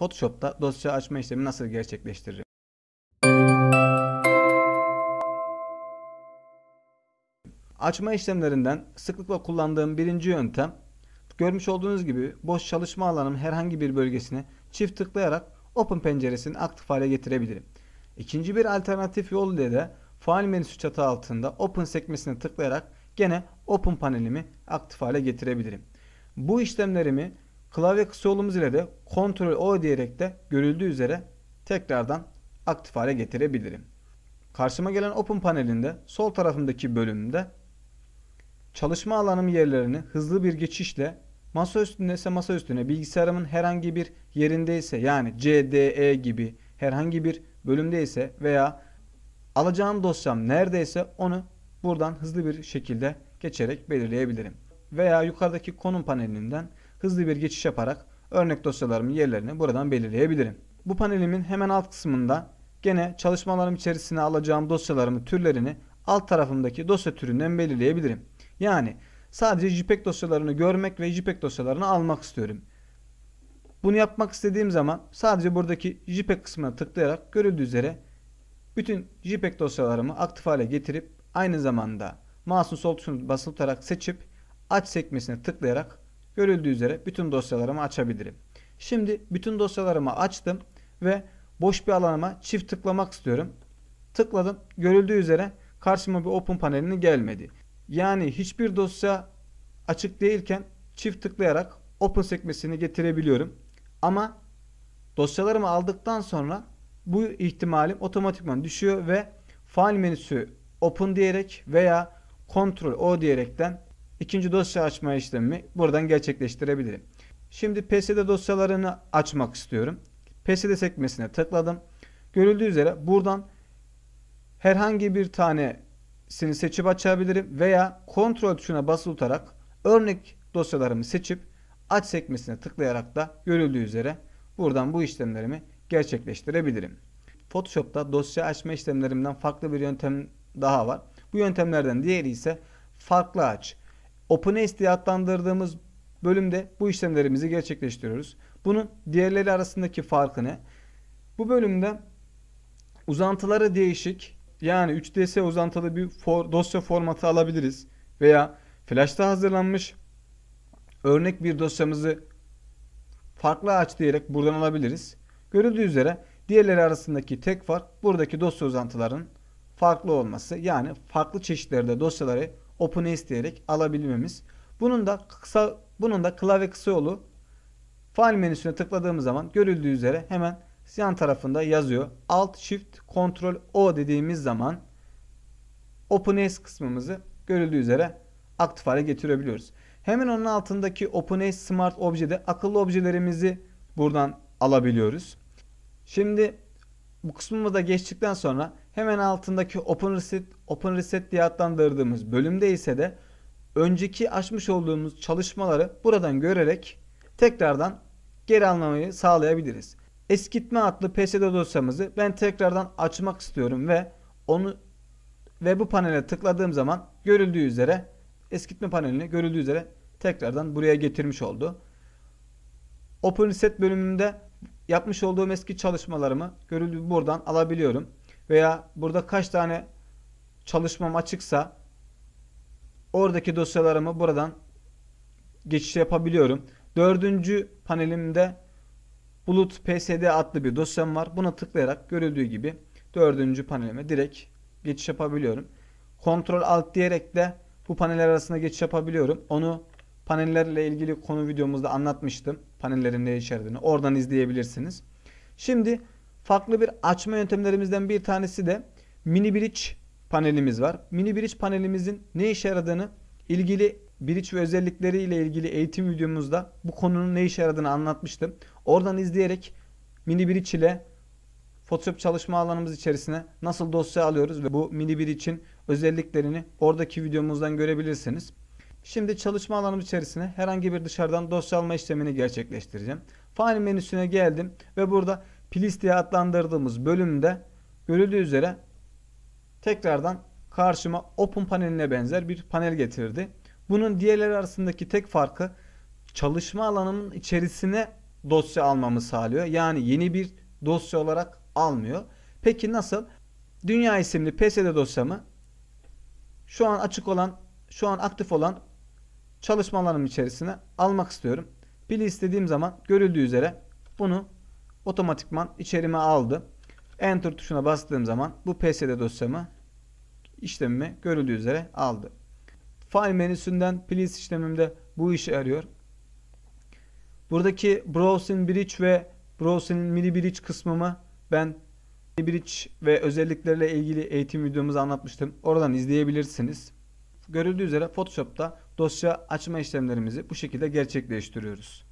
Photoshop'ta dosya açma işlemi nasıl gerçekleştiririm? Açma işlemlerinden sıklıkla kullandığım birinci yöntem görmüş olduğunuz gibi boş çalışma alanım herhangi bir bölgesine çift tıklayarak Open penceresini aktif hale getirebilirim. İkinci bir alternatif yol ile de fail menüsü çatı altında Open sekmesine tıklayarak gene Open panelimi aktif hale getirebilirim. Bu işlemlerimi Klavye kısa olumuz ile de Ctrl O diyerek de görüldüğü üzere tekrardan aktif hale getirebilirim. Karşıma gelen Open panelinde sol tarafımdaki bölümde çalışma alanım yerlerini hızlı bir geçişle masa üstünde ise masa üstüne bilgisayarımın herhangi bir yerindeyse yani CDE gibi herhangi bir bölümdeyse veya alacağım dosyam neredeyse onu buradan hızlı bir şekilde geçerek belirleyebilirim. Veya yukarıdaki konum panelinden hızlı bir geçiş yaparak örnek dosyalarımın yerlerini buradan belirleyebilirim. Bu panelimin hemen alt kısmında gene çalışmalarım içerisine alacağım dosyalarımın türlerini alt tarafımdaki dosya türünden belirleyebilirim. Yani sadece JPEG dosyalarını görmek ve JPEG dosyalarını almak istiyorum. Bunu yapmak istediğim zaman sadece buradaki JPEG kısmına tıklayarak görüldüğü üzere bütün JPEG dosyalarımı aktif hale getirip aynı zamanda mouse'un sol tuşunu basılı tutarak seçip aç sekmesine tıklayarak Görüldüğü üzere bütün dosyalarımı açabilirim. Şimdi bütün dosyalarımı açtım ve boş bir alanıma çift tıklamak istiyorum. Tıkladım. Görüldüğü üzere karşıma bir open panelini gelmedi. Yani hiçbir dosya açık değilken çift tıklayarak open sekmesini getirebiliyorum. Ama dosyalarımı aldıktan sonra bu ihtimalim otomatikman düşüyor ve file menüsü open diyerek veya Ctrl O diyerekten İkinci dosya açma işlemi buradan gerçekleştirebilirim. Şimdi PSD dosyalarını açmak istiyorum. PSD sekmesine tıkladım. Görüldüğü üzere buradan herhangi bir tanesini seçip açabilirim veya kontrol tuşuna basılı tutarak örnek dosyalarımı seçip aç sekmesine tıklayarak da görüldüğü üzere buradan bu işlemlerimi gerçekleştirebilirim. Photoshop'ta dosya açma işlemlerimden farklı bir yöntem daha var. Bu yöntemlerden diğeri ise farklı aç. OpenAI'de adlandırdığımız bölümde bu işlemlerimizi gerçekleştiriyoruz. Bunun diğerleri arasındaki farkı ne? Bu bölümde uzantıları değişik yani 3ds uzantılı bir for, dosya formatı alabiliriz veya flash'ta hazırlanmış örnek bir dosyamızı farklı aç diyerek buradan alabiliriz. Görüldüğü üzere diğerleri arasındaki tek fark buradaki dosya uzantılarının farklı olması yani farklı çeşitlerde dosyaları open isteyerek alabilmemiz. Bunun da kısa bunun da klavye kısa yolu File menüsüne tıkladığımız zaman görüldüğü üzere hemen yan tarafında yazıyor. Alt Shift Ctrl O dediğimiz zaman OpenAce kısmımızı görüldüğü üzere aktif hale getirebiliyoruz. Hemen onun altındaki OpenAce Smart Objede akıllı objelerimizi buradan alabiliyoruz. Şimdi bu kısmımı da geçtikten sonra hemen altındaki Open Reset, Open Reset diye adlandırdığımız bölümde ise de önceki açmış olduğumuz çalışmaları buradan görerek tekrardan geri almayı sağlayabiliriz. Eskitme adlı PSD dosyamızı ben tekrardan açmak istiyorum ve onu ve bu panele tıkladığım zaman görüldüğü üzere eskitme panelini görüldüğü üzere tekrardan buraya getirmiş oldu. Open Reset bölümünde yapmış olduğum eski çalışmalarımı görüldüğü buradan alabiliyorum. Veya burada kaç tane çalışmam açıksa oradaki dosyalarımı buradan geçiş yapabiliyorum. Dördüncü panelimde Bulut PSD adlı bir dosyam var. Buna tıklayarak görüldüğü gibi dördüncü panelime direkt geçiş yapabiliyorum. Ctrl Alt diyerek de bu paneller arasında geçiş yapabiliyorum. Onu Panellerle ilgili konu videomuzda anlatmıştım. Panellerin ne içerdiğini. Oradan izleyebilirsiniz. Şimdi farklı bir açma yöntemlerimizden bir tanesi de mini bridge panelimiz var. Mini bridge panelimizin ne işe yaradığını ilgili bridge ve özellikleriyle ilgili eğitim videomuzda bu konunun ne işe yaradığını anlatmıştım. Oradan izleyerek mini bridge ile Photoshop çalışma alanımız içerisine nasıl dosya alıyoruz ve bu mini Bridge'in özelliklerini oradaki videomuzdan görebilirsiniz. Şimdi çalışma alanım içerisine herhangi bir dışarıdan dosya alma işlemini gerçekleştireceğim. File menüsüne geldim ve burada Plis diye adlandırdığımız bölümde görüldüğü üzere tekrardan karşıma Open paneline benzer bir panel getirdi. Bunun diğerleri arasındaki tek farkı çalışma alanımın içerisine dosya almamı sağlıyor. Yani yeni bir dosya olarak almıyor. Peki nasıl? Dünya isimli PSD dosyamı şu an açık olan, şu an aktif olan çalışmalarım içerisine almak istiyorum. Pili istediğim zaman görüldüğü üzere bunu otomatikman içerime aldı. Enter tuşuna bastığım zaman bu PSD dosyamı işlemimi görüldüğü üzere aldı. File menüsünden Pili işlemimde bu işi yarıyor. Buradaki Browsing Bridge ve Browsing Mini Bridge kısmımı ben Mini Bridge ve özelliklerle ilgili eğitim videomuzu anlatmıştım. Oradan izleyebilirsiniz. Görüldüğü üzere Photoshop'ta dosya açma işlemlerimizi bu şekilde gerçekleştiriyoruz.